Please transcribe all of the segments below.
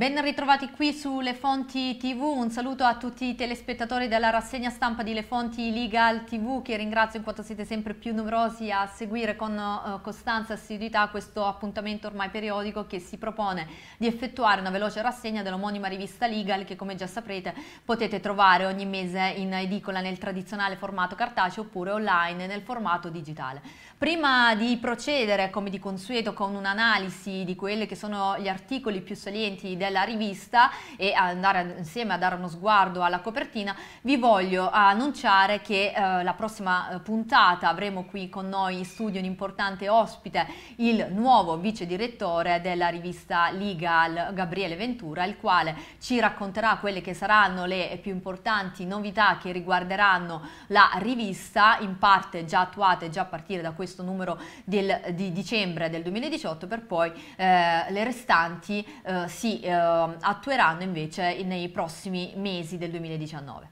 Ben ritrovati qui su Le Fonti TV, un saluto a tutti i telespettatori della rassegna stampa di Le Fonti Legal TV che ringrazio in quanto siete sempre più numerosi a seguire con uh, costanza e assiduità questo appuntamento ormai periodico che si propone di effettuare una veloce rassegna dell'omonima rivista Legal che come già saprete potete trovare ogni mese in edicola nel tradizionale formato cartaceo oppure online nel formato digitale. Prima di procedere come di consueto con un'analisi di quelli che sono gli articoli più salienti del della rivista e andare insieme a dare uno sguardo alla copertina, vi voglio annunciare che eh, la prossima eh, puntata avremo qui con noi in studio un importante ospite, il nuovo vice direttore della rivista Legal, Gabriele Ventura, il quale ci racconterà quelle che saranno le più importanti novità che riguarderanno la rivista, in parte già attuate già a partire da questo numero del, di dicembre del 2018, per poi eh, le restanti eh, si eh, Ehm, attueranno invece nei prossimi mesi del 2019.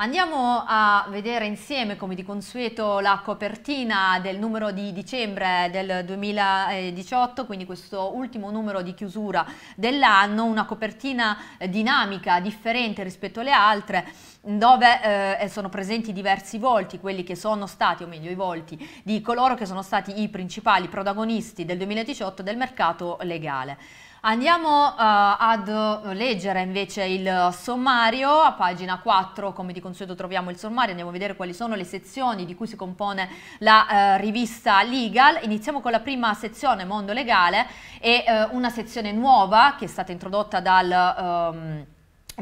Andiamo a vedere insieme, come di consueto, la copertina del numero di dicembre del 2018, quindi questo ultimo numero di chiusura dell'anno, una copertina dinamica, differente rispetto alle altre, dove eh, sono presenti diversi volti, quelli che sono stati, o meglio i volti, di coloro che sono stati i principali protagonisti del 2018 del mercato legale. Andiamo uh, ad eh, leggere invece il sommario, a pagina 4 come di consueto troviamo il sommario, andiamo a vedere quali sono le sezioni di cui si compone la uh, rivista Legal, iniziamo con la prima sezione Mondo Legale e uh, una sezione nuova che è stata introdotta dal... Um,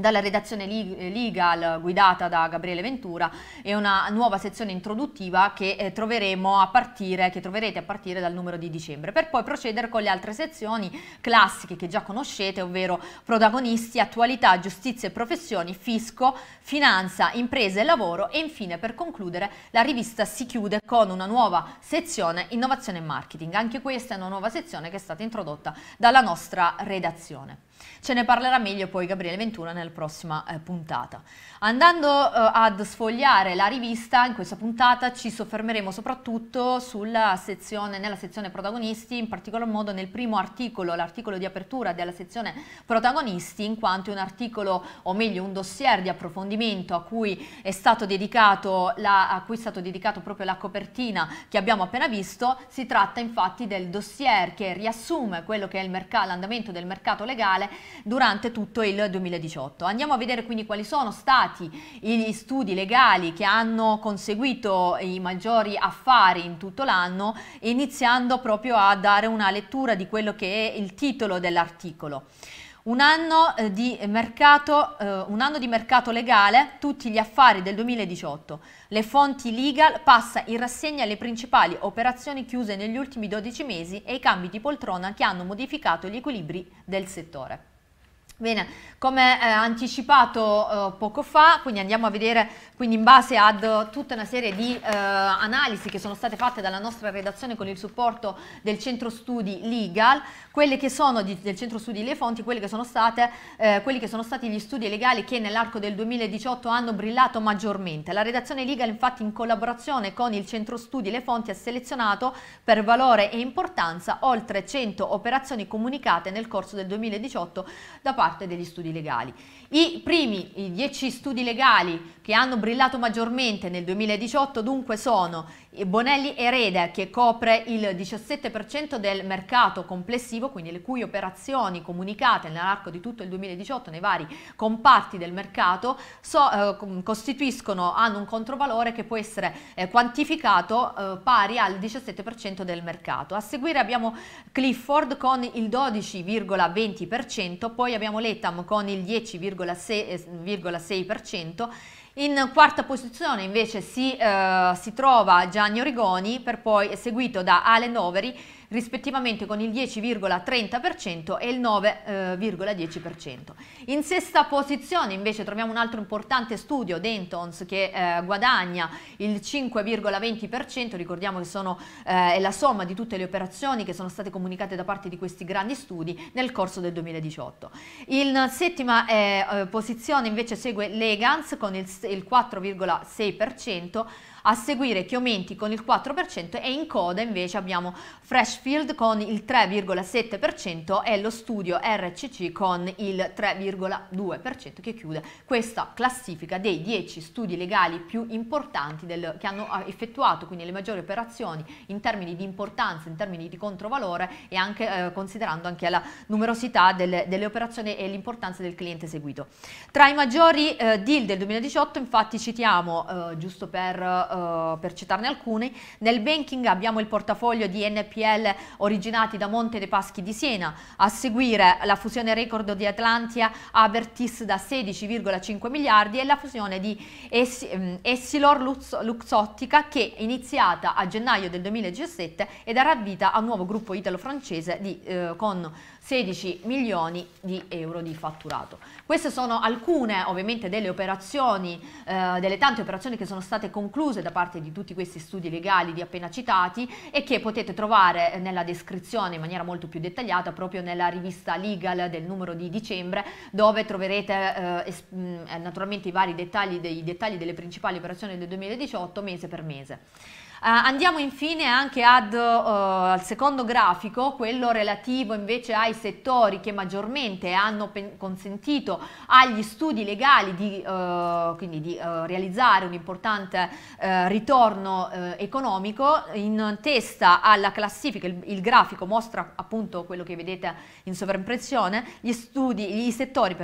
dalla redazione eh, legal guidata da Gabriele Ventura e una nuova sezione introduttiva che, eh, troveremo a partire, che troverete a partire dal numero di dicembre per poi procedere con le altre sezioni classiche che già conoscete ovvero protagonisti, attualità, giustizia e professioni, fisco, finanza, imprese e lavoro e infine per concludere la rivista si chiude con una nuova sezione innovazione e marketing anche questa è una nuova sezione che è stata introdotta dalla nostra redazione. Ce ne parlerà meglio poi Gabriele Ventura nella prossima eh, puntata. Andando eh, ad sfogliare la rivista, in questa puntata ci soffermeremo soprattutto sezione, nella sezione protagonisti, in particolar modo nel primo articolo, l'articolo di apertura della sezione protagonisti, in quanto è un articolo, o meglio un dossier di approfondimento a cui è stato dedicato, la, a cui è stato dedicato proprio la copertina che abbiamo appena visto, si tratta infatti del dossier che riassume quello che è l'andamento del mercato legale durante tutto il 2018. Andiamo a vedere quindi quali sono stati gli studi legali che hanno conseguito i maggiori affari in tutto l'anno, iniziando proprio a dare una lettura di quello che è il titolo dell'articolo. Un anno, eh, di mercato, eh, un anno, di mercato, legale, tutti gli affari del 2018. Le fonti legal passa in rassegna le principali operazioni chiuse negli ultimi 12 mesi e i cambi di poltrona che hanno modificato gli equilibri del settore. Bene, come eh, anticipato eh, poco fa, quindi andiamo a vedere quindi in base ad eh, tutta una serie di eh, analisi che sono state fatte dalla nostra redazione con il supporto del centro studi legal, quelle che sono di, del centro studi Le Fonti, quelli che sono, state, eh, quelli che sono stati gli studi legali che nell'arco del 2018 hanno brillato maggiormente. La redazione legal infatti in collaborazione con il centro studi Le Fonti ha selezionato per valore e importanza oltre 100 operazioni comunicate nel corso del 2018 da parte parte degli studi legali. I primi i dieci studi legali che hanno brillato maggiormente nel 2018 dunque sono Bonelli Erede che copre il 17% del mercato complessivo, quindi le cui operazioni comunicate nell'arco di tutto il 2018 nei vari comparti del mercato so, eh, costituiscono, hanno un controvalore che può essere eh, quantificato eh, pari al 17% del mercato. A seguire abbiamo Clifford con il 12,20%, poi abbiamo Letam con il 10,6% in quarta posizione invece si, eh, si trova Gianni Origoni, per poi seguito da Allen Overi rispettivamente con il 10,30% e il 9,10%. Eh, In sesta posizione invece troviamo un altro importante studio, Dentons, che eh, guadagna il 5,20%, ricordiamo che sono, eh, è la somma di tutte le operazioni che sono state comunicate da parte di questi grandi studi nel corso del 2018. In settima eh, eh, posizione invece segue Legans con il, il 4,6%, a seguire Chiomenti con il 4% e in coda invece abbiamo Freshfield con il 3,7% e lo studio RCC con il 3,2% che chiude questa classifica dei 10 studi legali più importanti del, che hanno ah, effettuato quindi le maggiori operazioni in termini di importanza, in termini di controvalore e anche eh, considerando anche la numerosità delle, delle operazioni e l'importanza del cliente seguito. Tra i maggiori eh, deal del 2018 infatti citiamo, eh, giusto per eh, eh, per citarne alcune. Nel banking abbiamo il portafoglio di NPL originati da Monte dei Paschi di Siena, a seguire la fusione record di Atlantia Avertis da 16,5 miliardi e la fusione di mm, Essilor Lux Luxottica che è iniziata a gennaio del 2017 e darà vita a un nuovo gruppo italo-francese uh, con 16 milioni di euro di fatturato. Queste sono alcune ovviamente delle operazioni, eh, delle tante operazioni che sono state concluse da parte di tutti questi studi legali di appena citati e che potete trovare eh, nella descrizione in maniera molto più dettagliata proprio nella rivista Legal del numero di dicembre dove troverete eh, mm, eh naturalmente i vari dettagli, dei, dettagli delle principali operazioni del 2018 mese per mese. Eh, andiamo infine anche ad, uh, al secondo grafico, quello relativo invece ai settori che maggiormente hanno consentito agli studi legali di, uh, di uh, realizzare un importante ritorno economico. In testa alla classifica, il, il, grafico mostra appunto quello che vedete in sovraimpressione, gli, studi, gli settori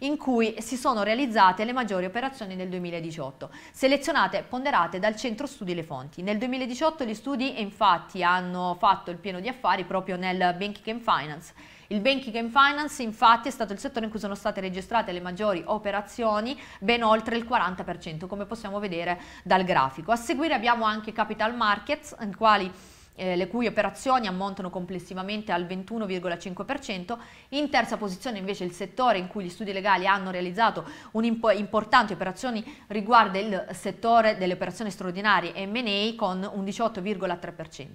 in cui si sono realizzate le maggiori operazioni nel 2018, selezionate e ponderate dal Centro Studi Le Fonti orizzonti. Nel 2018 gli studi infatti hanno fatto il pieno di affari proprio nel Banking and Finance. Il Banking and Finance infatti è stato il settore in cui sono state registrate le maggiori operazioni, ben oltre il 40%, come possiamo vedere dal grafico. A seguire abbiamo anche Capital Markets, in quali eh, le cui operazioni ammontano complessivamente al 21,5%. In terza posizione invece il settore in cui gli studi legali hanno realizzato un'importante operazione riguarda il settore delle operazioni straordinarie M&A con un 18,3%.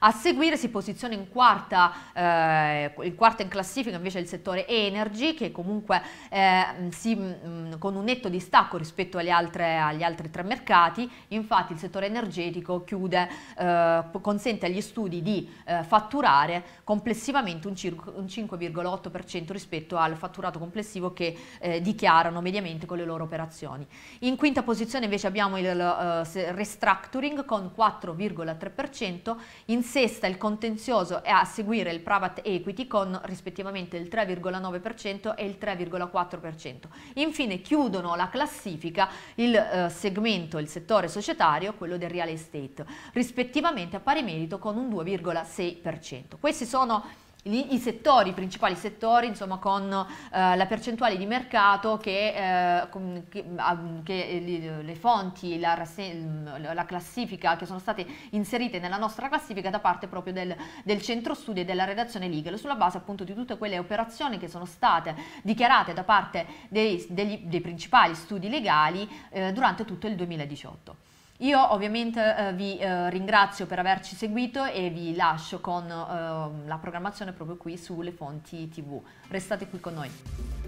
A seguire si posiziona in quarta, eh, in quarta, in classifica invece il settore Energy che comunque eh, si, mh, mm, con un netto distacco rispetto altre, agli altri tre mercati, infatti il settore energetico chiude, eh, consente consente agli studi di eh, fatturare complessivamente un, un 5,8% rispetto al fatturato complessivo che eh, dichiarano mediamente con le loro operazioni. In quinta posizione invece abbiamo il uh, restructuring con 4,3%, in sesta il contenzioso e a seguire il private equity con rispettivamente il 3,9% e il 3,4%. Infine chiudono la classifica il uh, segmento, il settore societario, quello del real estate, rispettivamente a pari merito cresciuto con un 2,6%. Questi sono i, i settori, i principali settori, insomma, con eh, la percentuale di mercato che, eh, che, che eh, le fonti, la, la, classifica che sono state inserite nella nostra classifica da parte proprio del, del, centro studi e della redazione legal, sulla base appunto di tutte quelle operazioni che sono state dichiarate da parte dei, degli, dei principali studi legali eh, durante tutto il 2018. Io ovviamente eh, vi eh, ringrazio per averci seguito e vi lascio con eh, la programmazione proprio qui sulle fonti TV. Restate qui con noi.